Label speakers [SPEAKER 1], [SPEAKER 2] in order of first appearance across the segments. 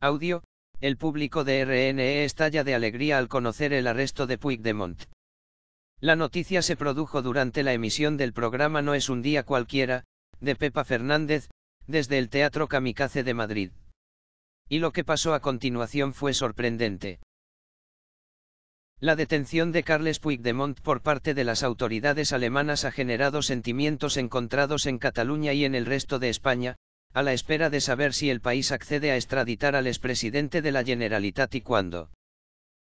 [SPEAKER 1] Audio, el público de RNE estalla de alegría al conocer el arresto de Puigdemont. La noticia se produjo durante la emisión del programa No es un día cualquiera, de Pepa Fernández, desde el Teatro Kamikaze de Madrid. Y lo que pasó a continuación fue sorprendente. La detención de Carles Puigdemont por parte de las autoridades alemanas ha generado sentimientos encontrados en Cataluña y en el resto de España, a la espera de saber si el país accede a extraditar al expresidente de la Generalitat y cuándo.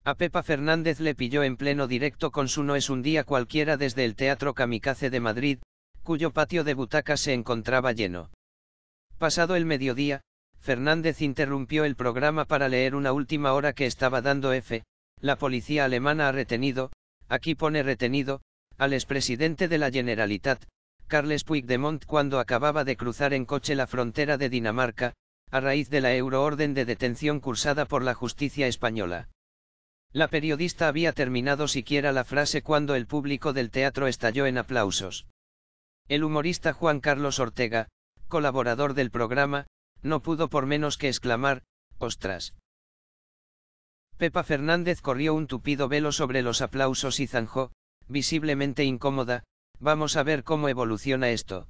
[SPEAKER 1] A Pepa Fernández le pilló en pleno directo con su No es un día cualquiera desde el Teatro Kamikaze de Madrid, cuyo patio de butacas se encontraba lleno. Pasado el mediodía, Fernández interrumpió el programa para leer una última hora que estaba dando F. La policía alemana ha retenido, aquí pone retenido, al expresidente de la Generalitat, Carles Puigdemont cuando acababa de cruzar en coche la frontera de Dinamarca, a raíz de la euroorden de detención cursada por la justicia española. La periodista había terminado siquiera la frase cuando el público del teatro estalló en aplausos. El humorista Juan Carlos Ortega, colaborador del programa, no pudo por menos que exclamar, ¡Ostras! Pepa Fernández corrió un tupido velo sobre los aplausos y zanjó, visiblemente incómoda, Vamos a ver cómo evoluciona esto.